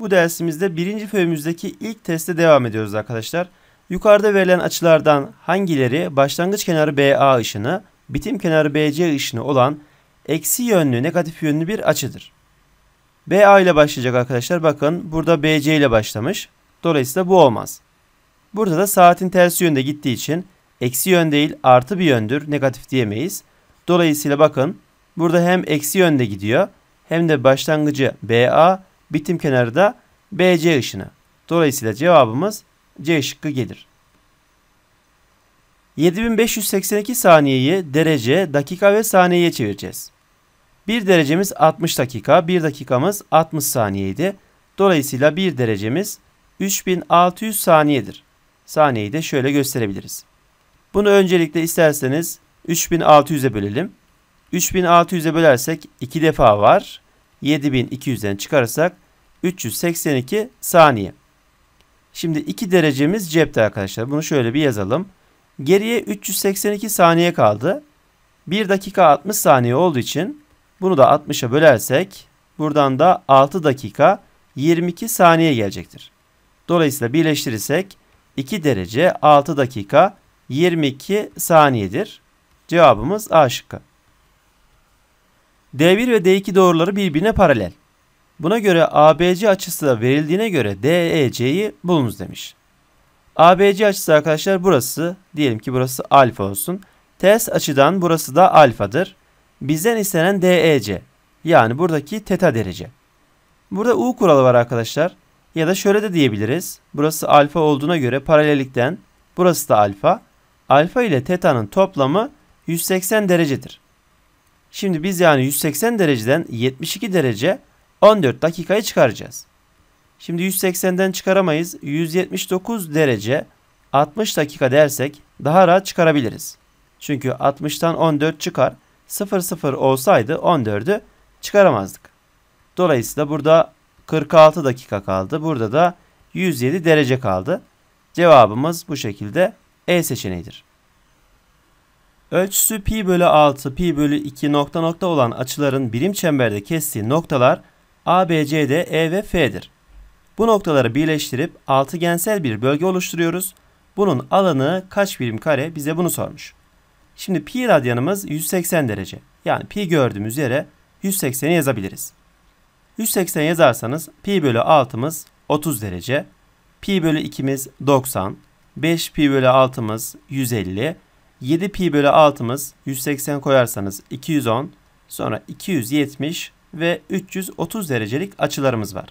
Bu dersimizde birinci föyümüzdeki ilk teste devam ediyoruz arkadaşlar. Yukarıda verilen açılardan hangileri başlangıç kenarı BA ışını, bitim kenarı BC ışını olan eksi yönlü negatif yönlü bir açıdır. BA ile başlayacak arkadaşlar. Bakın burada BC ile başlamış. Dolayısıyla bu olmaz. Burada da saatin tersi yönde gittiği için eksi yön değil artı bir yöndür. Negatif diyemeyiz. Dolayısıyla bakın burada hem eksi yönde gidiyor hem de başlangıcı BA bitim kenarı da BC ışını. Dolayısıyla cevabımız C şıkkı gelir. 7582 saniyeyi derece, dakika ve saniyeye çevireceğiz. 1 derecemiz 60 dakika, 1 dakikamız 60 saniyeydi. Dolayısıyla 1 derecemiz 3600 saniyedir. Saniyeyi de şöyle gösterebiliriz. Bunu öncelikle isterseniz 3600'e bölelim. 3600'e bölersek 2 defa var. 7200'den çıkarırsak 382 saniye. Şimdi 2 derecemiz cepte arkadaşlar. Bunu şöyle bir yazalım. Geriye 382 saniye kaldı. 1 dakika 60 saniye olduğu için bunu da 60'a bölersek buradan da 6 dakika 22 saniye gelecektir. Dolayısıyla birleştirirsek 2 derece 6 dakika 22 saniyedir. Cevabımız A şıkkı. D1 ve D2 doğruları birbirine paralel. Buna göre ABC açısı da verildiğine göre DEC'yi bulunuz demiş. ABC açısı arkadaşlar burası. Diyelim ki burası alfa olsun. Ters açıdan burası da alfadır. Bizden istenen DEC. Yani buradaki teta derece. Burada U kuralı var arkadaşlar. Ya da şöyle de diyebiliriz. Burası alfa olduğuna göre paralellikten burası da alfa. Alfa ile teta'nın toplamı 180 derecedir. Şimdi biz yani 180 dereceden 72 derece 14 dakikayı çıkaracağız. Şimdi 180'den çıkaramayız. 179 derece 60 dakika dersek daha rahat çıkarabiliriz. Çünkü 60'tan 14 çıkar. 00 olsaydı 14'ü çıkaramazdık. Dolayısıyla burada 46 dakika kaldı. Burada da 107 derece kaldı. Cevabımız bu şekilde E seçeneğidir. Ölçüsü pi bölü 6 pi bölü 2 nokta nokta olan açıların birim çemberde kestiği noktalar A, B, C, D, E ve F'dir. Bu noktaları birleştirip altıgensel bir bölge oluşturuyoruz. Bunun alanı kaç birim kare bize bunu sormuş. Şimdi pi radyanımız 180 derece. Yani pi gördüğümüz yere 180'i yazabiliriz. 180 yazarsanız pi bölü 6'mız 30 derece. Pi bölü 2'miz 90. 5 pi bölü 6'mız 150. 7 pi bölü 6'mız 180 koyarsanız 210 sonra 270 ve 330 derecelik açılarımız var.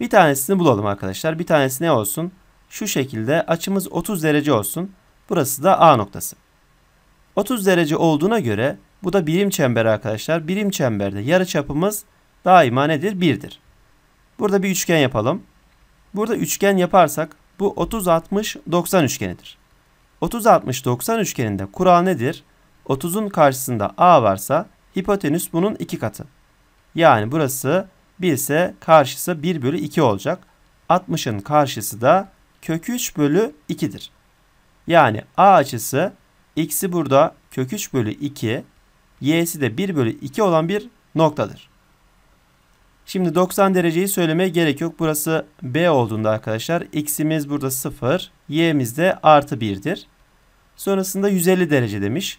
Bir tanesini bulalım arkadaşlar. Bir tanesi ne olsun? Şu şekilde açımız 30 derece olsun. Burası da A noktası. 30 derece olduğuna göre bu da birim çember arkadaşlar. Birim çemberde yarı çapımız daima nedir? 1'dir. Burada bir üçgen yapalım. Burada üçgen yaparsak bu 30 60 90 üçgenidir. 30-60-90 üçgeninde kural nedir? 30'un karşısında A varsa hipotenüs bunun 2 katı. Yani burası 1 ise karşısı 1 bölü 2 olacak. 60'ın karşısı da kök 3 bölü 2'dir. Yani A açısı x'i burada kök 3 bölü 2, y'si de 1 bölü 2 olan bir noktadır. Şimdi 90 dereceyi söylemeye gerek yok. Burası B olduğunda arkadaşlar x'imiz burada 0, y'miz de artı 1'dir. Sonrasında 150 derece demiş.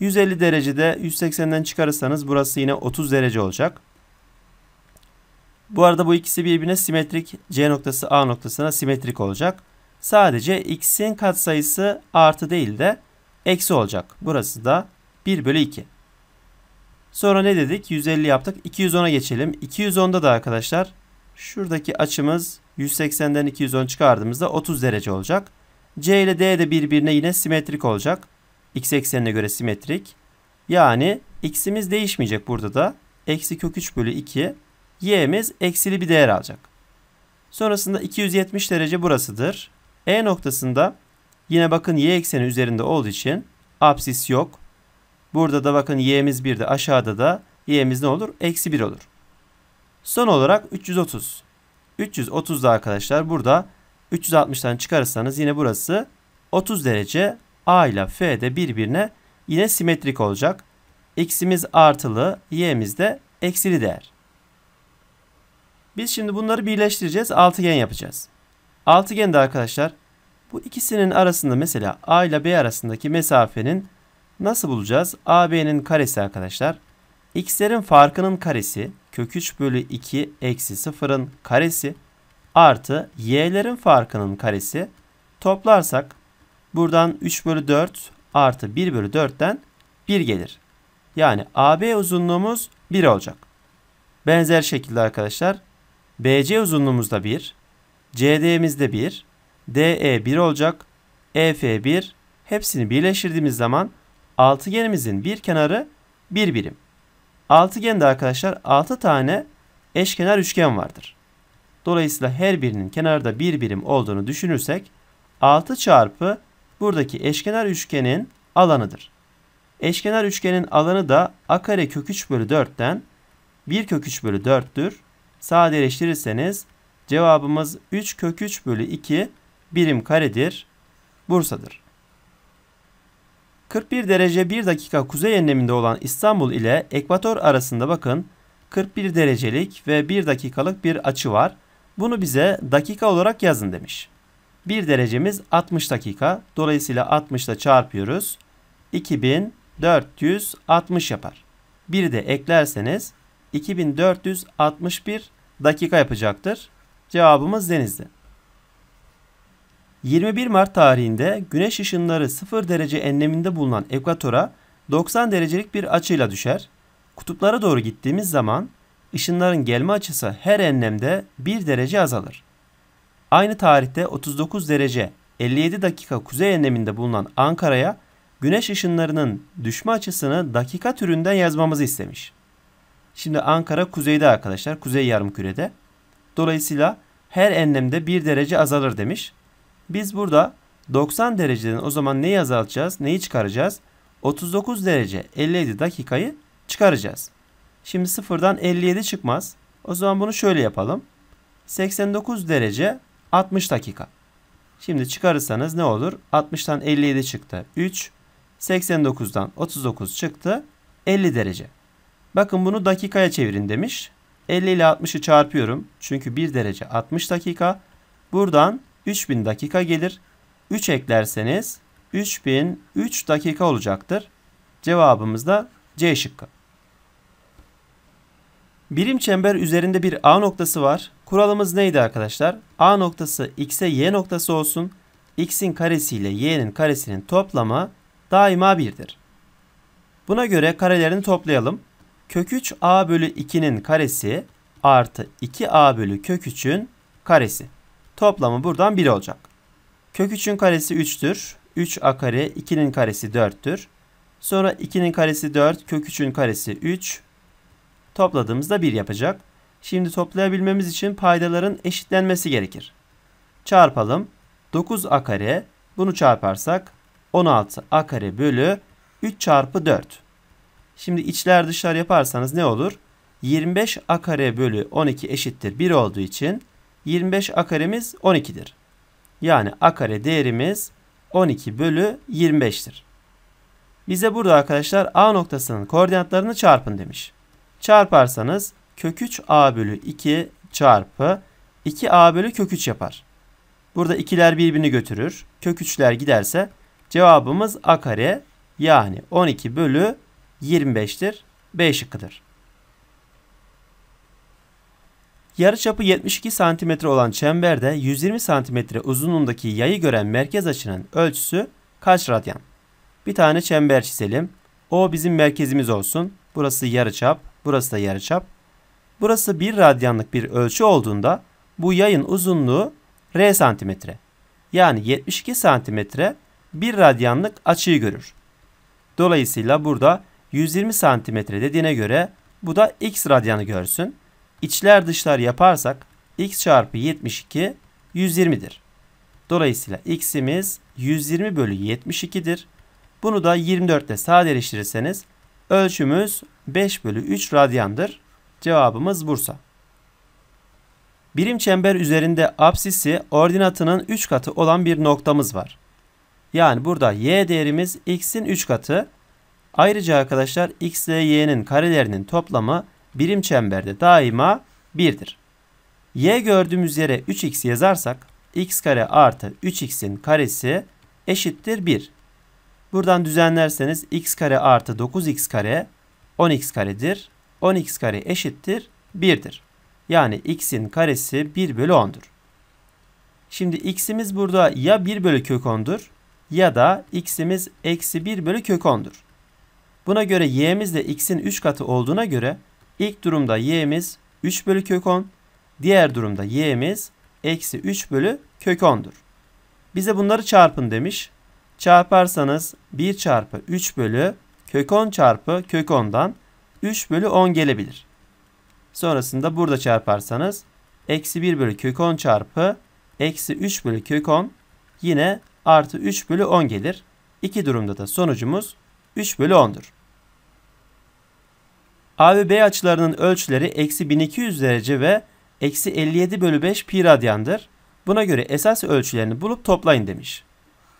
150 derecede 180'den çıkarırsanız burası yine 30 derece olacak. Bu arada bu ikisi birbirine simetrik. C noktası A noktasına simetrik olacak. Sadece x'in katsayısı artı değil de eksi olacak. Burası da 1 bölü 2. Sonra ne dedik? 150 yaptık. 210'a geçelim. 210'da da arkadaşlar şuradaki açımız 180'den 210 çıkardığımızda 30 derece olacak. C ile D de birbirine yine simetrik olacak. X eksenine göre simetrik. Yani x'imiz değişmeyecek burada da. Eksi kök 3 bölü 2. Y'miz eksili bir değer alacak. Sonrasında 270 derece burasıdır. E noktasında yine bakın y ekseni üzerinde olduğu için absis yok. Burada da bakın y'miz de, aşağıda da y'miz ne olur? Eksi 1 olur. Son olarak 330. 330 da arkadaşlar burada 360'tan çıkarırsanız yine burası 30 derece A ile F de birbirine yine simetrik olacak. X'imiz artılı, Y'miz de eksili değer. Biz şimdi bunları birleştireceğiz. Altıgen yapacağız. Altıgen de arkadaşlar bu ikisinin arasında mesela A ile B arasındaki mesafenin nasıl bulacağız? AB'nin karesi arkadaşlar. X'lerin farkının karesi kök 3 bölü 2 eksi 0'ın karesi artı y'lerin farkının karesi toplarsak buradan 3 bölü 4 artı 1 bölü 4'ten 1 gelir. Yani AB uzunluğumuz 1 olacak. Benzer şekilde arkadaşlar BC uzunluğumuz da 1, CD'miz de 1, DE 1 olacak, EF 1. Hepsini birleştirdiğimiz zaman altıgenimizin bir kenarı 1 bir birim. Altıgende arkadaşlar 6 tane eşkenar üçgen vardır. Dolayısıyla her birinin kenarda bir birim olduğunu düşünürsek 6 çarpı buradaki eşkenar üçgenin alanıdır. Eşkenar üçgenin alanı da a kare kök 3 bölü 4'ten 1 kök 3 bölü 4'tür. Sadeleştirirseniz cevabımız 3 kök 3 bölü 2 birim karedir. Bursa'dır. 41 derece 1 dakika kuzey enleminde olan İstanbul ile Ekvator arasında bakın 41 derecelik ve 1 dakikalık bir açı var. Bunu bize dakika olarak yazın demiş. 1 derecemiz 60 dakika. Dolayısıyla 60 ile çarpıyoruz. 2460 yapar. Bir de eklerseniz 2461 dakika yapacaktır. Cevabımız denizdi. 21 Mart tarihinde güneş ışınları 0 derece enleminde bulunan ekvatora 90 derecelik bir açıyla düşer. Kutuplara doğru gittiğimiz zaman ışınların gelme açısı her enlemde 1 derece azalır. Aynı tarihte 39 derece 57 dakika kuzey enleminde bulunan Ankara'ya güneş ışınlarının düşme açısını dakika türünden yazmamızı istemiş. Şimdi Ankara kuzeyde arkadaşlar, kuzey yarımkürede. Dolayısıyla her enlemde 1 derece azalır demiş. Biz burada 90 dereceden o zaman neyi azaltacağız, neyi çıkaracağız? 39 derece 57 dakikayı çıkaracağız. Şimdi sıfırdan 57 çıkmaz. O zaman bunu şöyle yapalım. 89 derece 60 dakika. Şimdi çıkarırsanız ne olur? 60'tan 57 çıktı 3. 89'dan 39 çıktı 50 derece. Bakın bunu dakikaya çevirin demiş. 50 ile 60'ı çarpıyorum. Çünkü 1 derece 60 dakika. Buradan 3000 dakika gelir. 3 eklerseniz 3003 dakika olacaktır. Cevabımız da C şıkkı. Birim çember üzerinde bir A noktası var. Kuralımız neydi arkadaşlar? A noktası X'e Y noktası olsun. X'in karesi ile Y'nin karesinin toplamı daima 1'dir. Buna göre karelerini toplayalım. Kök 3 A bölü 2'nin karesi artı 2A bölü kök 3'ün karesi. Toplamı buradan 1 olacak. Kök 3'ün karesi 3'tür. 3A kare 2'nin karesi 4'tür. Sonra 2'nin karesi 4, kök 3'ün karesi 3, Topladığımızda 1 yapacak. Şimdi toplayabilmemiz için paydaların eşitlenmesi gerekir. Çarpalım. 9a kare bunu çarparsak 16a kare bölü 3 çarpı 4. Şimdi içler dışlar yaparsanız ne olur? 25a kare bölü 12 eşittir 1 olduğu için 25a karemiz 12'dir. Yani a kare değerimiz 12 bölü 25'tir. Bize burada arkadaşlar A noktasının koordinatlarını çarpın demiş. Çarparsanız kök 3 a bölü 2 çarpı 2 a bölü kök 3 yapar. Burada ikiler birbirini götürür. Kök 3'ler giderse cevabımız a kare yani 12 bölü 25'tir. B şıkkıdır. Yarıçapı 72 cm olan çemberde 120 cm uzunluğundaki yayı gören merkez açının ölçüsü kaç radyan? Bir tane çember çizelim. O bizim merkezimiz olsun. Burası yarıçap, burası da yarıçap. Burası 1 radyanlık bir ölçü olduğunda bu yayın uzunluğu r santimetre. Yani 72 santimetre 1 radyanlık açıyı görür. Dolayısıyla burada 120 santimetre dediğine göre bu da x radyanı görsün. İçler dışlar yaparsak x çarpı 72 120'dir. Dolayısıyla x'imiz 120 bölü 72'dir. Bunu da 24 ile sadeleştirirseniz Ölçümüz 5 bölü 3 radyandır. Cevabımız Bursa. Birim çember üzerinde apsisi ordinatının 3 katı olan bir noktamız var. Yani burada y değerimiz x'in 3 katı. Ayrıca arkadaşlar x ile y'nin karelerinin toplamı birim çemberde daima 1'dir. y gördüğümüz yere 3x yazarsak x kare artı 3x'in karesi eşittir 1. Buradan düzenlerseniz x kare artı 9x kare 10x karedir. 10x kare eşittir 1'dir. Yani x'in karesi 1 bölü 10'dur. Şimdi x'imiz burada ya 1 bölü kök 10'dur ya da x'imiz eksi 1 bölü kök 10'dur. Buna göre y'miz de x'in 3 katı olduğuna göre ilk durumda y'miz 3 bölü kök 10, diğer durumda y'miz eksi 3 bölü kök 10'dur. Bize bunları çarpın demiş çarparsanız 1 çarpı 3 bölü kök 10 çarpı kök 10'dan 3 bölü 10 gelebilir. Sonrasında burada çarparsanız eksi 1 bölü kök 10 çarpı eksi 3 bölü kök 10 yine artı 3 bölü 10 gelir. İki durumda da sonucumuz 3 bölü 10'dur. A ve B açılarının ölçüleri eksi 1200 derece ve eksi 57 bölü 5 pi radyandır. Buna göre esas ölçülerini bulup toplayın demiş.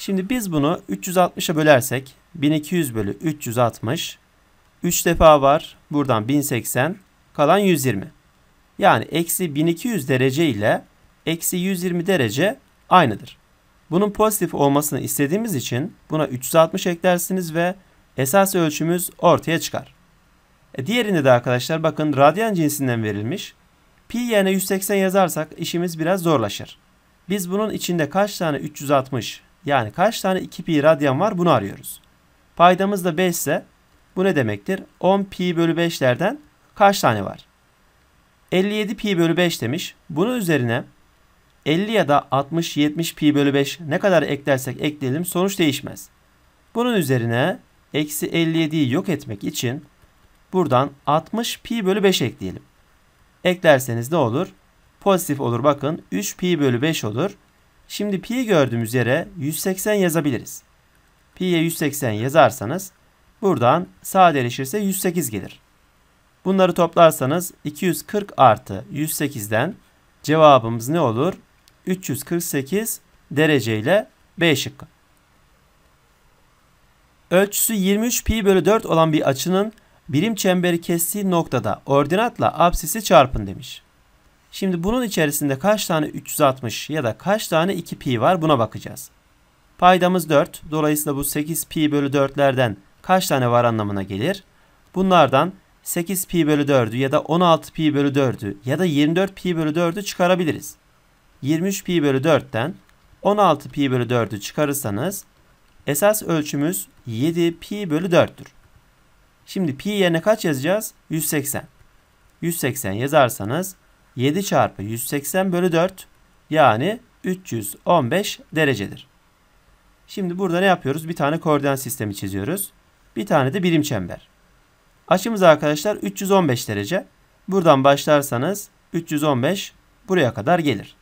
Şimdi biz bunu 360'a bölersek 1200 bölü 360 3 defa var. Buradan 1080 kalan 120. Yani eksi 1200 derece ile eksi 120 derece aynıdır. Bunun pozitif olmasını istediğimiz için buna 360 eklersiniz ve esas ölçümüz ortaya çıkar. E diğerinde de arkadaşlar bakın radyan cinsinden verilmiş. Pi yerine 180 yazarsak işimiz biraz zorlaşır. Biz bunun içinde kaç tane 360 yani kaç tane 2 pi radyan var bunu arıyoruz. Paydamız da 5 ise bu ne demektir? 10 pi bölü 5'lerden kaç tane var? 57 pi bölü 5 demiş. Bunun üzerine 50 ya da 60-70 pi bölü 5 ne kadar eklersek ekleyelim sonuç değişmez. Bunun üzerine eksi 57'yi yok etmek için buradan 60 pi bölü 5 ekleyelim. Eklerseniz ne olur? Pozitif olur bakın 3 pi bölü 5 olur. Şimdi pi gördüğümüz yere 180 yazabiliriz. Pi'ye 180 yazarsanız buradan sadeleşirse 108 gelir. Bunları toplarsanız 240 artı 108'den cevabımız ne olur? 348 dereceyle B şıkkı. Ölçüsü 23 pi bölü 4 olan bir açının birim çemberi kestiği noktada ordinatla absisi çarpın demiş. Şimdi bunun içerisinde kaç tane 360 ya da kaç tane 2pi var buna bakacağız. Paydamız 4. Dolayısıyla bu 8pi bölü 4'lerden kaç tane var anlamına gelir. Bunlardan 8pi bölü 4'ü ya da 16pi bölü 4'ü ya da 24pi bölü 4'ü çıkarabiliriz. 23pi bölü 4'ten 16pi bölü 4'ü çıkarırsanız esas ölçümüz 7pi bölü 4'tür. Şimdi pi yerine kaç yazacağız? 180. 180 yazarsanız 7 çarpı 180 bölü 4 yani 315 derecedir. Şimdi burada ne yapıyoruz? Bir tane koordinat sistemi çiziyoruz. Bir tane de birim çember. Açımız arkadaşlar 315 derece. Buradan başlarsanız 315 buraya kadar gelir.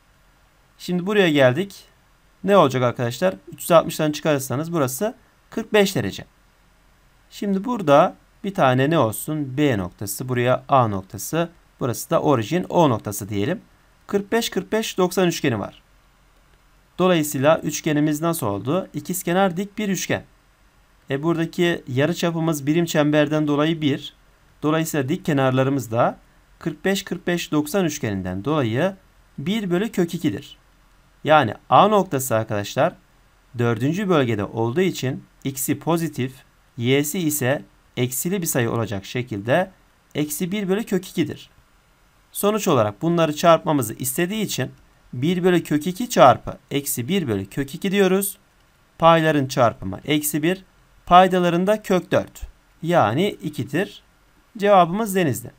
Şimdi buraya geldik. Ne olacak arkadaşlar? 360'dan çıkarırsanız burası 45 derece. Şimdi burada bir tane ne olsun? B noktası buraya A noktası Burası da orijin O noktası diyelim. 45-45-90 üçgeni var. Dolayısıyla üçgenimiz nasıl oldu? İkizkenar dik bir üçgen. E buradaki yarı çapımız birim çemberden dolayı 1. Dolayısıyla dik kenarlarımız da 45-45-90 üçgeninden dolayı 1 bölü kök 2'dir. Yani A noktası arkadaşlar dördüncü bölgede olduğu için x'i pozitif, y'si ise eksili bir sayı olacak şekilde eksi 1 bölü kök 2'dir. Sonuç olarak bunları çarpmamızı istediği için 1 bölü kök 2 çarpı eksi 1 bölü kök 2 diyoruz. Payların çarpımı eksi 1. Paydalarında kök 4. Yani 2'dir. Cevabımız denizde.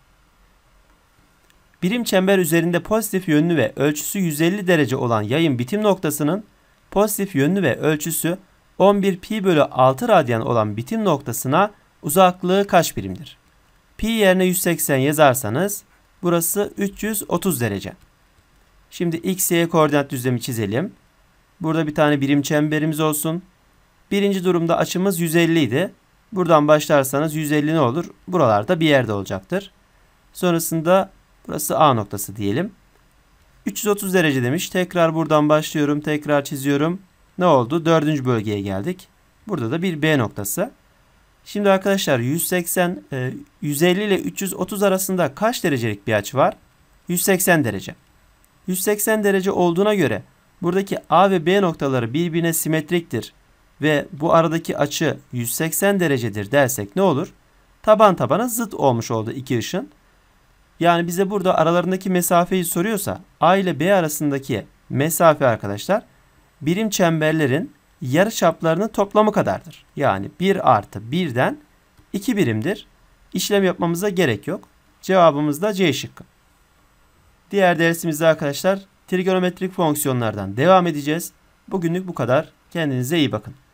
Birim çember üzerinde pozitif yönlü ve ölçüsü 150 derece olan yayın bitim noktasının pozitif yönlü ve ölçüsü 11 pi bölü 6 radyan olan bitim noktasına uzaklığı kaç birimdir? Pi yerine 180 yazarsanız Burası 330 derece. Şimdi x, y koordinat düzlemi çizelim. Burada bir tane birim çemberimiz olsun. Birinci durumda açımız 150 idi. Buradan başlarsanız 150 ne olur? Buralarda bir yerde olacaktır. Sonrasında burası A noktası diyelim. 330 derece demiş. Tekrar buradan başlıyorum. Tekrar çiziyorum. Ne oldu? Dördüncü bölgeye geldik. Burada da bir B noktası. Şimdi arkadaşlar 180, 150 e, ile 330 arasında kaç derecelik bir açı var? 180 derece. 180 derece olduğuna göre buradaki A ve B noktaları birbirine simetriktir ve bu aradaki açı 180 derecedir dersek ne olur? Taban tabana zıt olmuş oldu iki ışın. Yani bize burada aralarındaki mesafeyi soruyorsa A ile B arasındaki mesafe arkadaşlar birim çemberlerin yarı çaplarının toplamı kadardır. Yani 1 artı 1'den 2 birimdir. İşlem yapmamıza gerek yok. Cevabımız da C şıkkı. Diğer dersimizde arkadaşlar trigonometrik fonksiyonlardan devam edeceğiz. Bugünlük bu kadar. Kendinize iyi bakın.